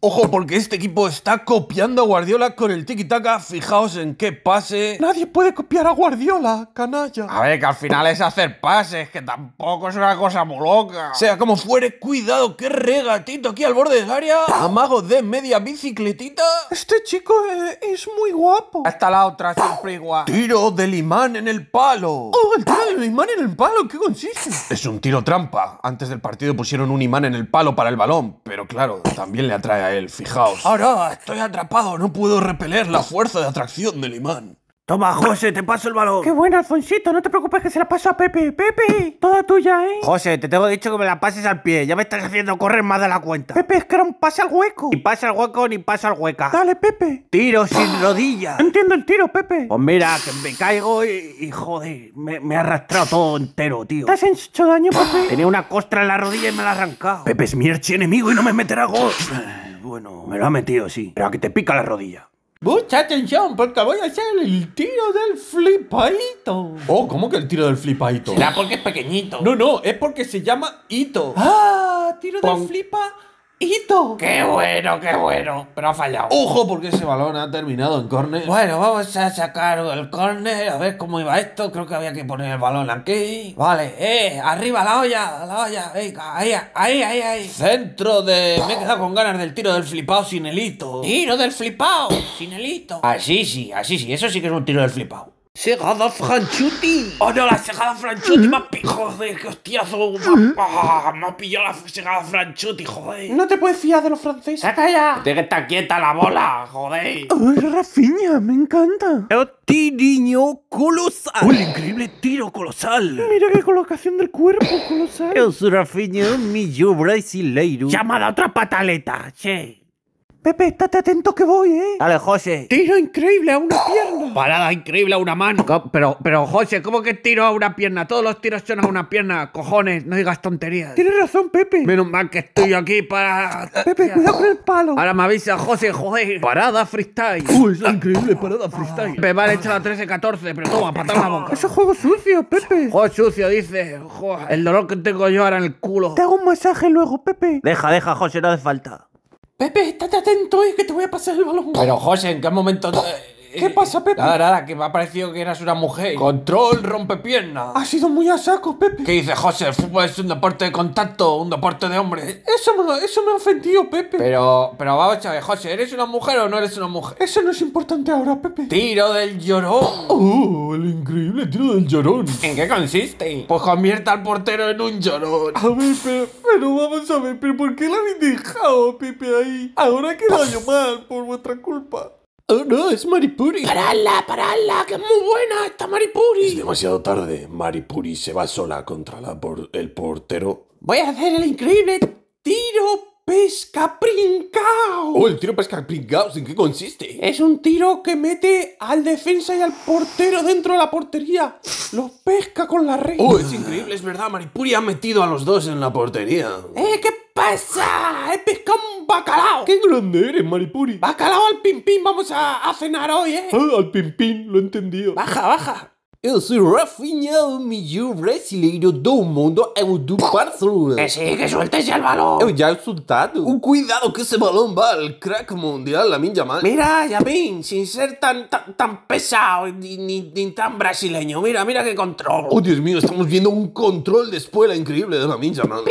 Ojo, porque este equipo está copiando a Guardiola con el tiki-taka. Fijaos en qué pase. Nadie puede copiar a Guardiola, canalla. A ver, que al final es hacer pases, que tampoco es una cosa muy loca. Sea como fuere, cuidado, qué regatito aquí al borde del área. Amago de media bicicletita. Este chico eh, es muy guapo. Hasta la otra, siempre igual. Tiro del imán en el palo. Oh, el tiro del imán en el palo, ¿qué consiste? Es un tiro trampa. Antes del partido pusieron un imán en el palo para el balón, pero claro, también le atrae fijaos. Ahora estoy atrapado, no puedo repeler la fuerza de atracción del imán. Toma, José, te paso el balón. Qué buena, Alfonsito. no te preocupes que se la paso a Pepe. Pepe, toda tuya, ¿eh? José, te tengo dicho que me la pases al pie. Ya me estás haciendo correr más de la cuenta. Pepe, es que era un pase al hueco. Ni pasa al hueco, ni pasa al hueca. Dale, Pepe. Tiro sin rodilla. entiendo el tiro, Pepe. Pues mira, que me caigo y, y joder, me, ha arrastrado todo entero, tío. ¿Te has hecho daño, Pepe? Tenía una costra en la rodilla y me la ha arrancado. Pepe es mi enemigo y no me meterá gol bueno, me lo ha metido, sí. Pero que te pica la rodilla. Mucha atención, porque voy a hacer el tiro del flipaito. Oh, ¿cómo que el tiro del flipaito? Será porque es pequeñito. No, no, es porque se llama ito Ah, tiro del flipa ¡Hito! ¡Qué bueno, qué bueno! Pero ha fallado. ¡Ojo! Porque ese balón ha terminado en córner. Bueno, vamos a sacar el córner. A ver cómo iba esto. Creo que había que poner el balón aquí. Vale, ¡eh! ¡Arriba la olla! ¡La olla! Venga, ahí, ahí, ahí, ahí. Centro de. Me he quedado con ganas del tiro del flipado sin el ¡Tiro del flipado! Sin el Así sí, así sí. Eso sí que es un tiro del flipado. ¡Segada Franchuti. Oh no, la cegada Franchuti. Me ha pillado, joder, qué hostiazo. Me mm. ha, me ha pillado la cegada Franchuti, joder. No te puedes fiar de los franceses. ¡Se calla! Tiene que estar quieta la bola, joder. Ay, Rafiña, me encanta. El tiriño colosal. ¡Un increíble tiro colosal! Mira qué colocación del cuerpo colosal. Es Rafiña, mi yo brasileiro. Llamada otra pataleta, che. Pepe, estate atento que voy, ¿eh? Dale, José. Tiro increíble a una ¡Oh! pierna. Parada increíble a una mano. Pero, pero, José, ¿cómo que tiro a una pierna? Todos los tiros son a una pierna, cojones. No digas tonterías. Tienes razón, Pepe. Menos mal que estoy aquí para... Pepe, cuidado con el palo. Ahora me avisa José, joder. Parada freestyle. Uy, es ah. increíble parada freestyle. Me vale echar la 13-14, pero toma, patada en la boca. Eso es juego sucio, Pepe. Juego sucio, dice. Joder, el dolor que tengo yo ahora en el culo. Te hago un masaje luego, Pepe. Deja, deja, José, no hace falta. Pepe, estate atento es que te voy a pasar el balón. Pero José, ¿en qué momento ¿Qué eh, pasa, Pepe? Nada, nada, que me ha parecido que eras una mujer. Control, rompe pierna. Ha sido muy a saco, Pepe. ¿Qué dice José? El fútbol es un deporte de contacto, un deporte de hombres. Eso me, eso me ha ofendido, Pepe. Pero, pero vamos a ver, José, ¿eres una mujer o no eres una mujer? Eso no es importante ahora, Pepe. Tiro del llorón. Oh, el increíble tiro del llorón. ¿En qué consiste? Pues convierta al portero en un llorón. A ver, pero, pero vamos a ver, pero ¿por qué lo habéis dejado, Pepe, ahí? Ahora quedado yo mal por vuestra culpa. Oh, no, es Maripuri. Parala, parala, que es muy buena esta Maripuri. Es demasiado tarde. Maripuri se va sola contra la por el portero. Voy a hacer el increíble tiro pesca pringao. Oh, el tiro pesca pringao, ¿en qué consiste? Es un tiro que mete al defensa y al portero dentro de la portería. ¡Lo pesca con la red. Oh, es increíble, es verdad. Maripuri ha metido a los dos en la portería. ¡Eh, qué pasa! ¡He pescado un bacalao! ¡Qué grande eres, Maripuri! ¡Bacalao al pimpín! Vamos a, cenar hoy, ¿eh? Ah, al pimpín, lo he entendido. Baja, baja. Eu sou Rafinha, o melhor brasileiro do mundo, é o do Barcelona. É sim, que suelta esse balão. Eu já soltado. Um cuidado que esse balão vai al crack mundial, a minha mãe. Mira, já vem, sem ser tão tão tão pesado, nem nem tão brasileiro. Mira, mira que controle. Oh, Deus meu, estamos viendo um control de espuela increíble de la minha mãe.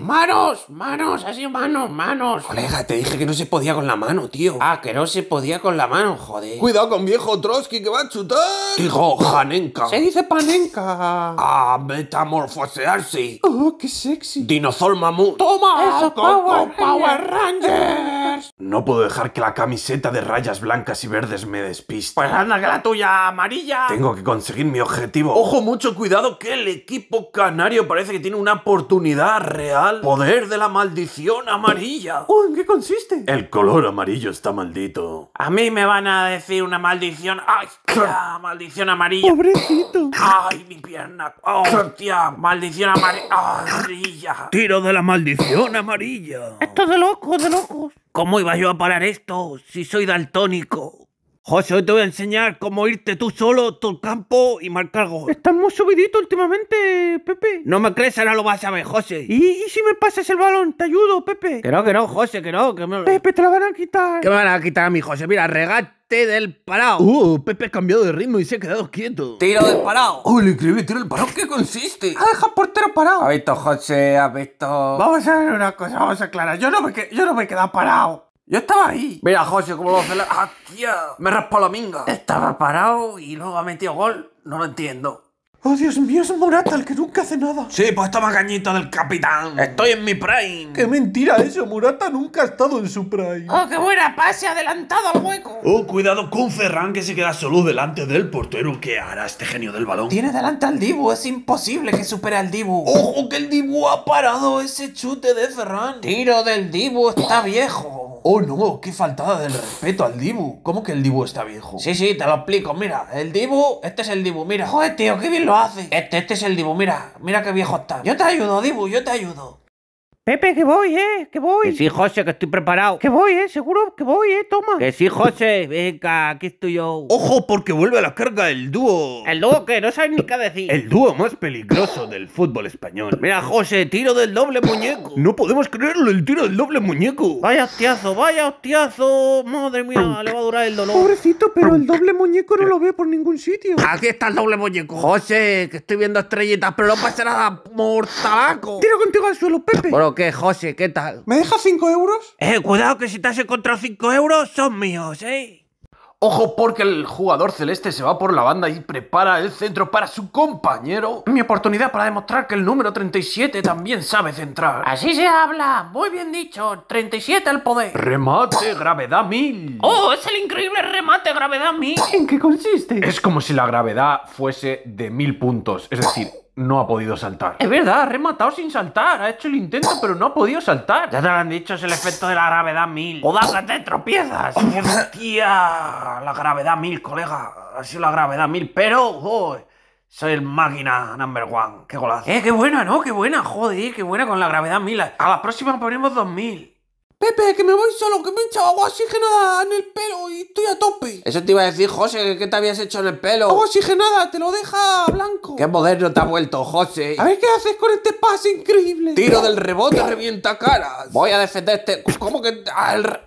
¡Manos! ¡Manos! así sido manos! ¡Manos! Colega, te dije que no se podía con la mano, tío. Ah, que no se podía con la mano, joder. Cuidado con viejo Trotsky que va a chutar. Digo, Janenka. Se dice panenka. ¡A metamorfosearse. Oh, qué sexy. Dinosaur mamut. ¡Toma! ¡Eso, Power, Power Ranger. No puedo dejar que la camiseta de rayas blancas y verdes me despiste. Pues anda que la tuya amarilla. Tengo que conseguir mi objetivo. Ojo, mucho cuidado que el equipo canario parece que tiene una oportunidad real. Poder de la maldición amarilla. ¿En qué consiste? El color amarillo está maldito. A mí me van a decir una maldición. ¡Ay! maldición amarilla. Pobrecito. ¡Ay, mi pierna! ¡Hostia! Maldición amarilla. Tiro de la maldición amarilla. Esto es de locos, de locos. ¿Cómo ¿Cómo iba yo a parar esto si soy daltónico? José, hoy te voy a enseñar cómo irte tú solo tu campo y marcar gol. Estás muy subidito últimamente, Pepe. No me crees, ahora lo vas a ver, José. ¿Y, si me pasas el balón? Te ayudo, Pepe. Que no, que no, José, que no. Pepe, te la van a quitar. ¿Qué me van a quitar a mí, José? Mira, regate del parado. Uh, Pepe ha cambiado de ritmo y se ha quedado quieto. Tiro del parado. Uy, oh, le increíble, tiro del parado. ¿Qué consiste? Ha ah, dejado portero parado. ¿Has visto, José, ¿Has visto. Vamos a ver una cosa, vamos a aclarar. Yo no me, yo no me he quedado parado. Yo estaba ahí. Mira, José, cómo lo hace ¡Ah, tía! ¡Me raspa la minga! Estaba parado y luego ha metido gol. No lo entiendo. ¡Oh, Dios mío, es Morata el que nunca hace nada! Sí, pues toma cañito del capitán. Estoy en mi prime. ¡Qué mentira eso! Morata nunca ha estado en su prime. ¡Oh, qué buena pase adelantado al hueco! ¡Oh, cuidado con Ferran que se queda solo delante del portero! ¿Qué hará este genio del balón? Tiene delante al Dibu, es imposible que supere al Dibu. ¡Ojo que el Dibu ha parado ese chute de Ferran! ¡Tiro del Dibu, está viejo! ¡Oh no! ¡Qué faltada del respeto al Dibu! ¿Cómo que el Dibu está viejo? Sí, sí, te lo explico. Mira, el Dibu, este es el Dibu, mira. ¡Joder, tío, qué bien lo hace! Este, este es el Dibu, mira. Mira qué viejo está. Yo te ayudo, Dibu, yo te ayudo. Pepe, que voy, eh, que voy. Que sí, José, que estoy preparado. Que voy, eh, seguro que voy, eh, toma. Que sí, José, venga, aquí estoy yo. Ojo, porque vuelve a la carga el dúo. ¿El dúo que No sabes ni qué decir. El dúo más peligroso del fútbol español. Mira, José, tiro del doble muñeco. No podemos creerlo, el tiro del doble muñeco. Vaya hostiazo, vaya hostiazo. Madre mía, le va a durar el dolor. Pobrecito, pero el doble muñeco no lo veo por ningún sitio. Aquí está el doble muñeco. José, que estoy viendo estrellitas, pero no pasa nada, mortalaco. Tiro contigo al suelo, Pepe qué, José? ¿Qué tal? ¿Me deja 5 euros? Eh, cuidado que si te has encontrado 5 euros son míos, ¿eh? Ojo porque el jugador celeste se va por la banda y prepara el centro para su compañero. Mi oportunidad para demostrar que el número 37 también sabe centrar. Así se habla, muy bien dicho, 37 al poder. Remate, gravedad 1000. Oh, es el increíble remate, gravedad 1000. ¿En qué consiste? Es como si la gravedad fuese de 1000 puntos, es decir, no ha podido saltar. Es verdad, ha rematado sin saltar. Ha hecho el intento, pero no ha podido saltar. Ya te lo han dicho, es el efecto de la gravedad mil. te tropiezas! ¡Tía! La gravedad mil, colega. Ha sido la gravedad mil, pero... Oh, soy el máquina number one. ¡Qué golazo! ¡Eh, qué buena, no! ¡Qué buena! ¡Joder, qué buena con la gravedad mil! A la próxima ponemos 2000. Pepe, que me voy solo, que me he echado agua oxigenada en el pelo y estoy a tope. Eso te iba a decir, José, que te habías hecho en el pelo? Agua oxigenada, te lo deja blanco. Qué moderno te ha vuelto, José. A ver qué haces con este pase increíble. Tiro del rebote, revienta caras. Voy a defenderte. Este- ¿Cómo que...?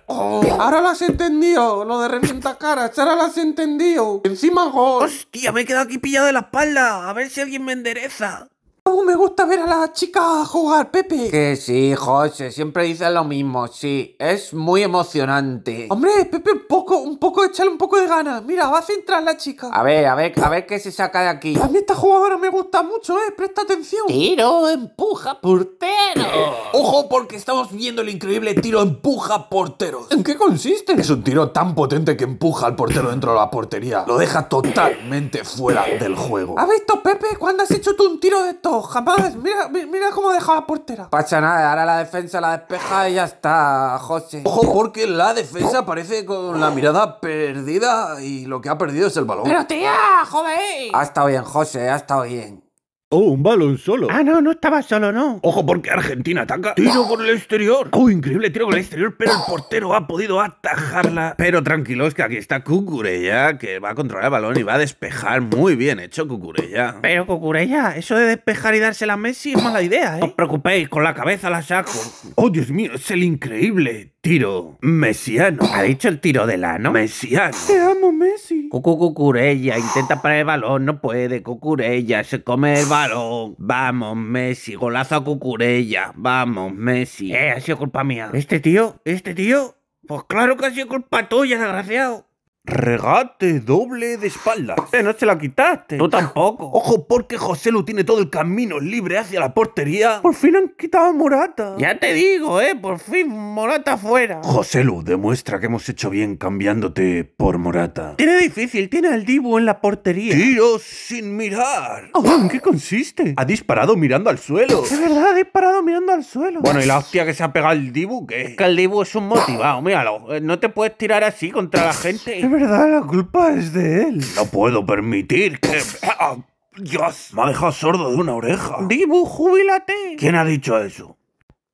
Oh. Ahora lo has entendido, lo de revienta caras. Ahora lo has entendido. Encima, José. Hostia, me he quedado aquí pillado de la espalda. A ver si alguien me endereza. ¿Cómo me gusta ver a las chicas jugar, Pepe? Que sí, José, siempre dices lo mismo, sí. Es muy emocionante. Hombre, Pepe, un poco, un poco, échale un poco de ganas. Mira, va a centrar la chica. A ver, a ver, a ver qué se saca de aquí. A mí esta jugadora me gusta mucho, eh. Presta atención. Tiro, empuja, portero. Ojo, porque estamos viendo el increíble tiro empuja portero. ¿En qué consiste? Es un tiro tan potente que empuja al portero dentro de la portería. Lo deja totalmente fuera del juego. ¿Has visto, Pepe? ¿Cuándo has hecho tú un tiro de esto? ¡Jamás! Mira, mira cómo ha la portera. Pasa nada, ahora la defensa la despeja y ya está, José. Ojo, porque la defensa parece con la mirada perdida y lo que ha perdido es el balón. ¡Pero tía! joven! Ha estado bien, José, ha estado bien. Oh, un balón solo. Ah, no, no estaba solo, no. Ojo porque Argentina ataca. Tiro con el exterior. Oh, increíble tiro con el exterior, pero el portero ha podido atajarla. Pero tranquilos que aquí está Cucurella, que va a controlar el balón y va a despejar. Muy bien hecho, Cucurella. Pero Cucurella, eso de despejar y darse la Messi es mala idea, ¿eh? No os preocupéis, con la cabeza la saco. Oh, Dios mío, es el increíble tiro mesiano. Ha dicho el tiro de lano. Mesiano. Te amo, Messi. Cucu cucurella, intenta parar el balón, no puede. Cucurella, se come el balón. Vamos, Messi. Golazo a cucurella. Vamos, Messi. Eh, ha sido culpa mía. Este tío, este tío. Pues claro que ha sido culpa tuya, desgraciado. Regate doble de espaldas. Eh, no se la quitaste. Tú tampoco. Ojo, porque José Lu tiene todo el camino libre hacia la portería. Por fin han quitado a Morata. Ya te digo, eh, por fin Morata fuera. José Lu, demuestra que hemos hecho bien cambiándote por Morata. Tiene difícil, tiene al Dibu en la portería. Tiro sin mirar. Oh, ¿En qué consiste? Ha disparado mirando al suelo. Es verdad, ha disparado mirando al suelo. Bueno, ¿y la hostia que se ha pegado el Dibu qué? que el Dibu es un motivado, míralo. Eh, no te puedes tirar así contra la gente verdad, la culpa es de él. No puedo permitir que... Ah, Dios, me ha dejado sordo de una oreja. Dibu, júbilate. ¿Quién ha dicho eso?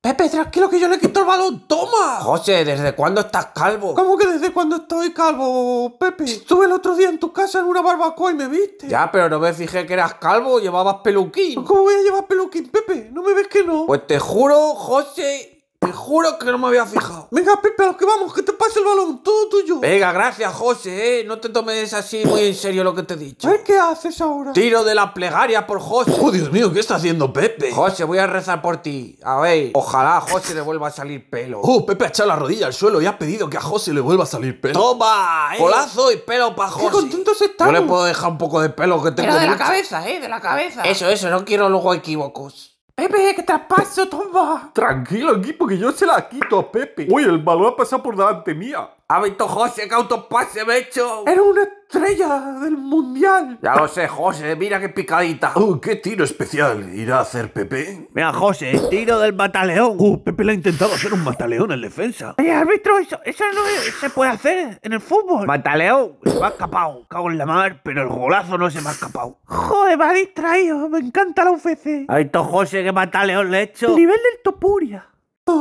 Pepe, tranquilo que yo le quito el balón, toma. José, ¿desde cuándo estás calvo? ¿Cómo que desde cuándo estoy calvo, Pepe? Estuve el otro día en tu casa en una barbacoa y me viste. Ya, pero no me fijé que eras calvo, llevabas peluquín. ¿Cómo voy a llevar peluquín, Pepe? ¿No me ves que no? Pues te juro, José, te juro que no me había fijado. Venga, Pepe, a los que vamos, que te pase el balón, todo tuyo. Venga, gracias, José, eh. No te tomes así muy en serio lo que te he dicho. A qué haces ahora. Tiro de la plegaria por José. Oh, Dios mío, ¿qué está haciendo Pepe? José, voy a rezar por ti. A ver, ojalá a José le vuelva a salir pelo. Oh, Pepe ha echado la rodilla al suelo y ha pedido que a José le vuelva a salir pelo. ¡Toma! Eh. Colazo y pelo para José. ¡Qué contentos están No le puedo dejar un poco de pelo que tengo. Pero de la cabeza, eh, de la cabeza. Eso, eso, no quiero luego equívocos. Pepe, que traspaso, tumba. Tranquilo, equipo, que yo se la quito a Pepe. Uy, el balón ha pasado por delante mía visto José que autopase me he hecho? Era una estrella del mundial. Ya lo sé, José, mira qué picadita. Uh, qué tiro especial irá a hacer Pepe. Mira, José, tiro del mataleón. Uh, Pepe le ha intentado hacer un mataleón en defensa. Ay árbitro, eso, eso no se puede hacer en el fútbol. Mataleón, se me ha escapado. Cago en la mar, pero el golazo no se me ha escapado. Joder, me ha distraído. Me encanta la UFC. ¿Ha visto José qué mataleón le he hecho? nivel del Topuria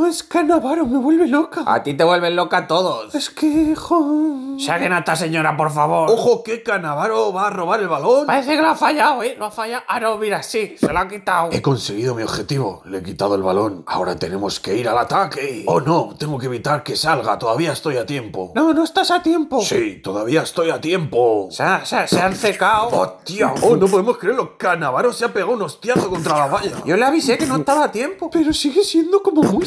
es que me vuelve loca. A ti te vuelven loca todos. Es que, hijo... Saquen a esta señora, por favor. Ojo, que Canavaro va a robar el balón. Parece que lo ha fallado, ¿eh? Lo ha fallado. Ah, no, mira, sí, se lo ha quitado. He conseguido mi objetivo. Le he quitado el balón. Ahora tenemos que ir al ataque. Oh, no, tengo que evitar que salga. Todavía estoy a tiempo. No, no estás a tiempo. Sí, todavía estoy a tiempo. Se, se, han secado. ¡Hostia! Oh, no podemos creerlo. Canavaro se ha pegado un hostiazo contra la valla. Yo le avisé que no estaba a tiempo. Pero sigue siendo como muy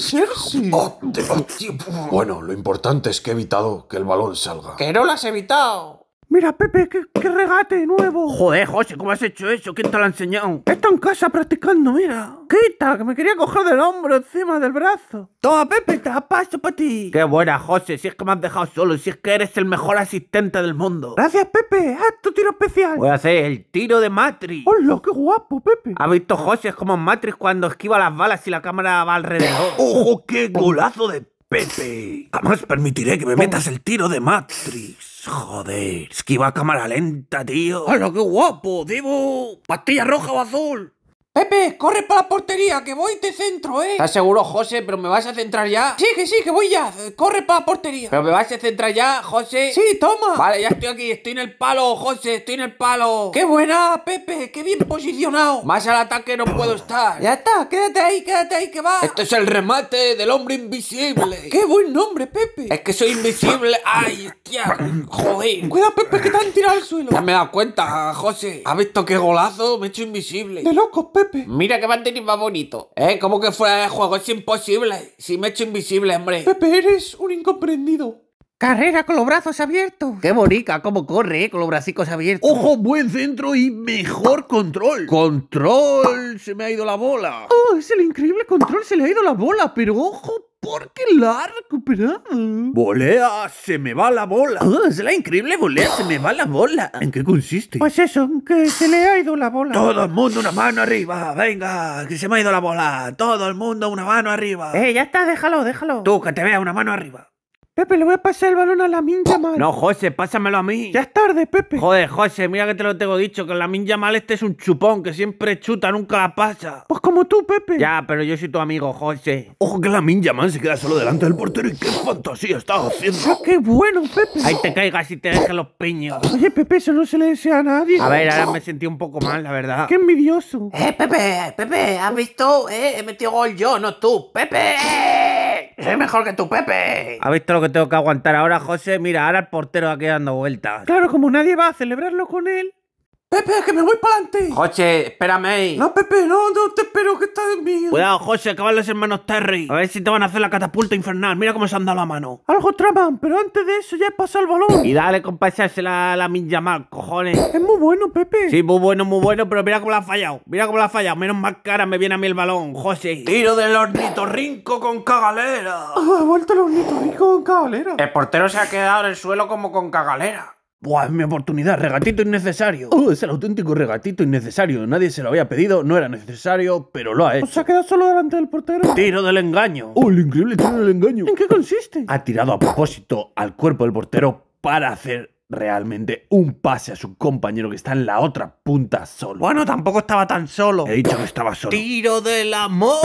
bueno, lo importante es que he evitado que el balón salga. ¡Que no lo has evitado! Mira, Pepe, qué, regate nuevo. Joder, José, ¿cómo has hecho eso? ¿Quién te lo ha enseñado? Está en casa practicando, mira. Quita, que me quería coger del hombro encima del brazo. Toma, Pepe, te la paso para ti. Qué buena, José, si es que me has dejado solo, si es que eres el mejor asistente del mundo. Gracias, Pepe, haz tu tiro especial. Voy a hacer el tiro de Matrix. ¡Hola, qué guapo, Pepe! Ha visto, José? Es como Matrix cuando esquiva las balas y la cámara va alrededor. ¡Ojo, qué golazo de Pepe. Jamás permitiré que me metas el tiro de Matrix. Joder, esquiva cámara lenta, tío. ¡Hala, qué guapo! Debo pastilla roja o azul. Pepe, corre para la portería, que voy y te centro, ¿eh? ¿Estás seguro, José? ¿Pero me vas a centrar ya? Sí, que sí, que voy ya. Corre para la portería. ¿Pero me vas a centrar ya, José? Sí, toma. Vale, ya estoy aquí. Estoy en el palo, José. Estoy en el palo. ¡Qué buena, Pepe! ¡Qué bien posicionado! Más al ataque no puedo estar. Ya está, quédate ahí, quédate ahí, que va. Esto es el remate del hombre invisible. ¡Qué buen nombre, Pepe! Es que soy invisible. ¡Ay, hostia! ¡Joder! Cuidado, Pepe, que te han tirado al suelo. Ya me he dado cuenta, José. ¿Has visto qué golazo? Me he hecho invisible. De loco, Pepe. Mira que banderín más bonito. ¿Eh? Como que fuera de juego, es imposible. Si me he hecho invisible, hombre. Pepe, eres un incomprendido. Carrera con los brazos abiertos. Qué bonita, cómo corre, eh, con los bracicos abiertos. Ojo, buen centro y mejor control. Control, se me ha ido la bola. Oh, es el increíble control, se le ha ido la bola, pero ojo, porque la ha recuperado. Volea, se me va la bola. Ah, es la increíble volea, se me va la bola. ¿En qué consiste? Pues eso, que se le ha ido la bola. Todo el mundo una mano arriba, venga, que se me ha ido la bola. Todo el mundo una mano arriba. Eh, ya está, déjalo, déjalo. Tú, que te vea una mano arriba. Pepe, le voy a pasar el balón a la Minja No, José, pásamelo a mí. Ya es tarde, Pepe. Joder, José, mira que te lo tengo dicho, que la Minja Mal este es un chupón, que siempre chuta, nunca la pasa. Pues como tú, Pepe. Ya, pero yo soy tu amigo, José. Ojo que la Minja se queda solo delante del portero y qué fantasía estás haciendo. Ah, ¡Qué bueno, Pepe! Ahí te caigas y te dejan los piños. Oye, Pepe, eso no se le desea a nadie. A ver, ahora me sentí un poco mal, la verdad. ¡Qué envidioso! Eh, Pepe, Pepe, ¿has visto? Eh, he metido gol yo, no tú. ¡Pepe! ¡Es mejor que tu Pepe. ¿Has visto lo que tengo que aguantar ahora, José? Mira, ahora el portero va quedando vueltas. Claro, como nadie va a celebrarlo con él, Pepe, que me voy para adelante. José, espérame ahí. No, Pepe, no, no te espero, que estás en mí. Cuidado, José, acaban los manos Terry. A ver si te van a hacer la catapulta infernal. Mira cómo se han dado la mano. Algo traman, pero antes de eso ya he pasado el balón. Y dale, compa, la, la más, cojones. Es muy bueno, Pepe. Sí, muy bueno, muy bueno, pero mira cómo la ha fallado. Mira cómo la ha fallado. Menos más cara me viene a mí el balón, José. Tiro del hornito rinco con cagalera. Ah, ha vuelto el ornitorrinco con cagalera. El portero se ha quedado en el suelo como con cagalera. ¡Buah, es mi oportunidad! ¡Regatito innecesario! ¡Oh, es el auténtico regatito innecesario! Nadie se lo había pedido, no era necesario, pero lo ha hecho. ¿Se ha quedado solo delante del portero? ¡Tiro del engaño! ¡Oh, el increíble tiro del engaño! ¿En qué consiste? Ha tirado a propósito al cuerpo del portero para hacer realmente un pase a su compañero que está en la otra punta solo. Bueno, tampoco estaba tan solo. He dicho que estaba solo. ¡Tiro del amor!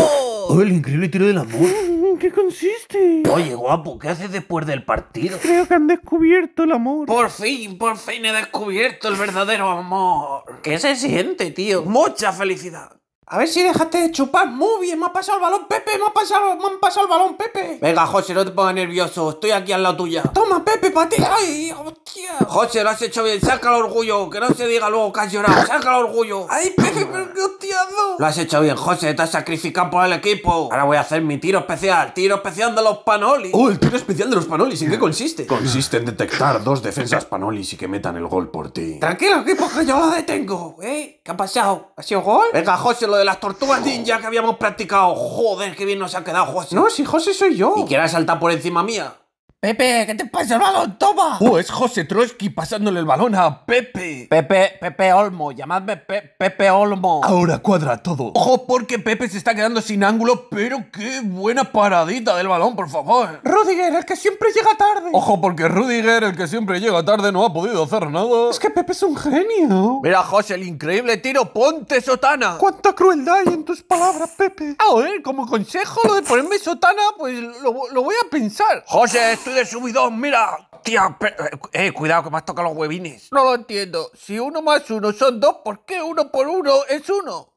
¡Oh, el increíble tiro del amor! qué consiste? Oye, guapo, ¿qué haces después del partido? Creo que han descubierto el amor. Por fin, por fin he descubierto el verdadero amor. ¿Qué se siente, tío? Mucha felicidad. A ver si dejaste de chupar, muy bien, me ha pasado el balón, Pepe, me ha pasado, me pasado el balón, Pepe. Venga, José, no te pongas nervioso, estoy aquí al lado tuya. Toma, Pepe, para ti. Ay, hostia. José, lo has hecho bien, saca el orgullo, que no se diga luego que has llorado, saca el orgullo. Ay, Pepe, pero qué hostiado! Lo has hecho bien, José, te has sacrificado por el equipo. Ahora voy a hacer mi tiro especial, tiro especial de los panolis. Oh, uh, el tiro especial de los panolis, ¿en qué consiste? Consiste en detectar dos defensas panolis y que metan el gol por ti. Tranquilo, equipo, que yo lo detengo, ¿eh? ¿Qué ha pasado? ¿Ha sido gol? Venga, José, lo de las tortugas ninja que habíamos practicado. Joder, qué bien nos ha quedado, José. No, si José soy yo. Y que saltar por encima mía. Pepe, ¿qué te pasa el ¡Toma! ¡Uh, es José Trotsky pasándole el balón a Pepe! Pepe, Pepe Olmo, llamadme Pepe Olmo. Ahora cuadra todo. Ojo, porque Pepe se está quedando sin ángulo, pero qué buena paradita del balón, por favor. Rudiger, el que siempre llega tarde. Ojo, porque Rudiger, el que siempre llega tarde, no ha podido hacer nada. Es que Pepe es un genio. Mira, José, el increíble tiro, ponte sotana. ¡Cuánta crueldad hay en tus palabras, Pepe! Ah, a ver, como consejo lo de ponerme sotana, pues lo, voy a pensar. José, estoy de subidón, mira. Tía, eh, eh, cuidado que me has tocado los huevines. No lo entiendo. Si uno más uno son dos, ¿por qué uno por uno es uno?